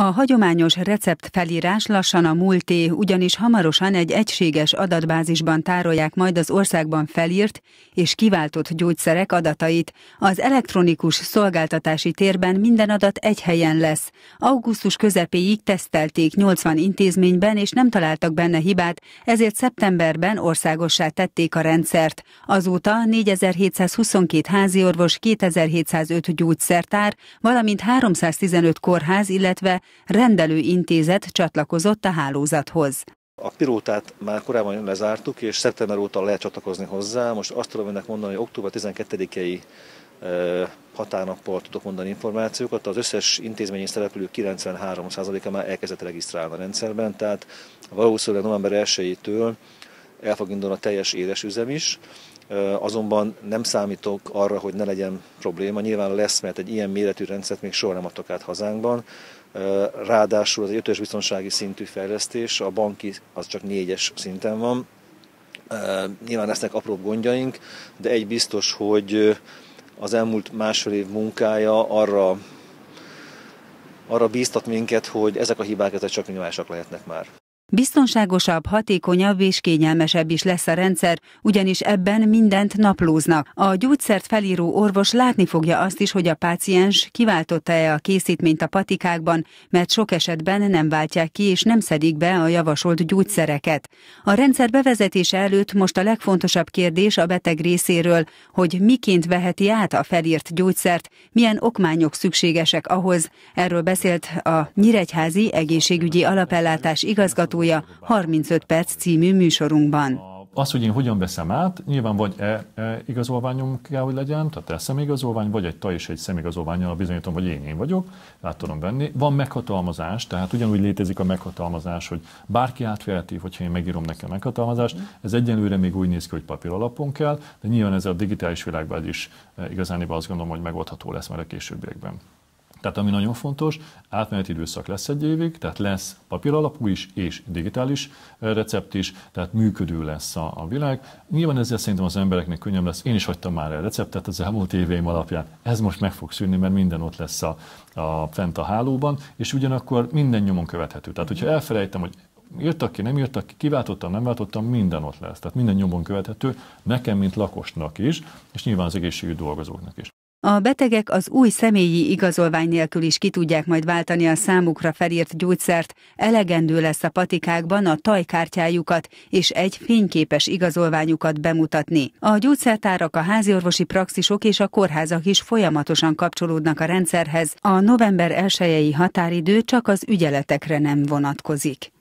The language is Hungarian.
A hagyományos receptfelírás lassan a múlté, ugyanis hamarosan egy egységes adatbázisban tárolják majd az országban felírt és kiváltott gyógyszerek adatait. Az elektronikus szolgáltatási térben minden adat egy helyen lesz. Augusztus közepéig tesztelték 80 intézményben, és nem találtak benne hibát, ezért szeptemberben országossá tették a rendszert. Azóta 4722 háziorvos, 2705 gyógyszertár, valamint 315 kórház, illetve rendelőintézet csatlakozott a hálózathoz. A pilótát már korábban lezártuk, és szeptember óta lehet csatlakozni hozzá. Most azt tudom önnek mondani, hogy október 12-i eh, határnappal tudok mondani információkat. Az összes intézményi szereplő 93%-a már elkezdett regisztrálni a rendszerben, tehát valószínűleg november 1-től el fog indulni a teljes édesüzem is, Azonban nem számítok arra, hogy ne legyen probléma. Nyilván lesz, mert egy ilyen méretű rendszert még soha nem adtak át hazánkban. Ráadásul az egy ötös biztonsági szintű fejlesztés, a banki az csak négyes szinten van. Nyilván lesznek apróbb gondjaink, de egy biztos, hogy az elmúlt másfél év munkája arra, arra bíztat minket, hogy ezek a hibák ezek csak nyomások lehetnek már. Biztonságosabb, hatékonyabb és kényelmesebb is lesz a rendszer, ugyanis ebben mindent naplóznak. A gyógyszert felíró orvos látni fogja azt is, hogy a páciens kiváltotta-e a készítményt a patikákban, mert sok esetben nem váltják ki és nem szedik be a javasolt gyógyszereket. A rendszer bevezetése előtt most a legfontosabb kérdés a beteg részéről, hogy miként veheti át a felírt gyógyszert, milyen okmányok szükségesek ahhoz. Erről beszélt a Nyíregyházi Egészségügyi Alapellátás igazgató hallgatója 35 perc című műsorunkban. Az, hogy én hogyan veszem át, nyilván vagy e, e igazolványom kell, hogy legyen, tehát e szemigazolvány, vagy egy taj és egy szemigazolványjal bizonyítom, hogy én én vagyok, át tudom venni. Van meghatalmazás, tehát ugyanúgy létezik a meghatalmazás, hogy bárki átveheti, hogyha én megírom neki a meghatalmazást. Ez egyenlőre még úgy néz ki, hogy papír alapon kell, de nyilván ez a digitális világban is e, igazán azt gondolom, hogy megoldható lesz már a későbbiekben. Tehát ami nagyon fontos, átmeneti időszak lesz egy évig, tehát lesz papíralapú is és digitális recept is, tehát működő lesz a, a világ. Nyilván ezzel szerintem az embereknek könnyebb lesz. Én is hagytam már el receptet az elmúlt éveim alapján. Ez most meg fog szűnni, mert minden ott lesz a, a fent a hálóban, és ugyanakkor minden nyomon követhető. Tehát, hogyha elfelejtem, hogy írtak ki, nem írtak ki, kiváltottam, nem váltottam, minden ott lesz. Tehát minden nyomon követhető, nekem, mint lakosnak is, és nyilván az egészségügyi dolgozóknak is. A betegek az új személyi igazolvány nélkül is ki tudják majd váltani a számukra felírt gyógyszert, elegendő lesz a patikákban a tajkártyájukat és egy fényképes igazolványukat bemutatni. A gyógyszertárak, a háziorvosi praxisok és a kórházak is folyamatosan kapcsolódnak a rendszerhez, a november 1 határidő csak az ügyeletekre nem vonatkozik.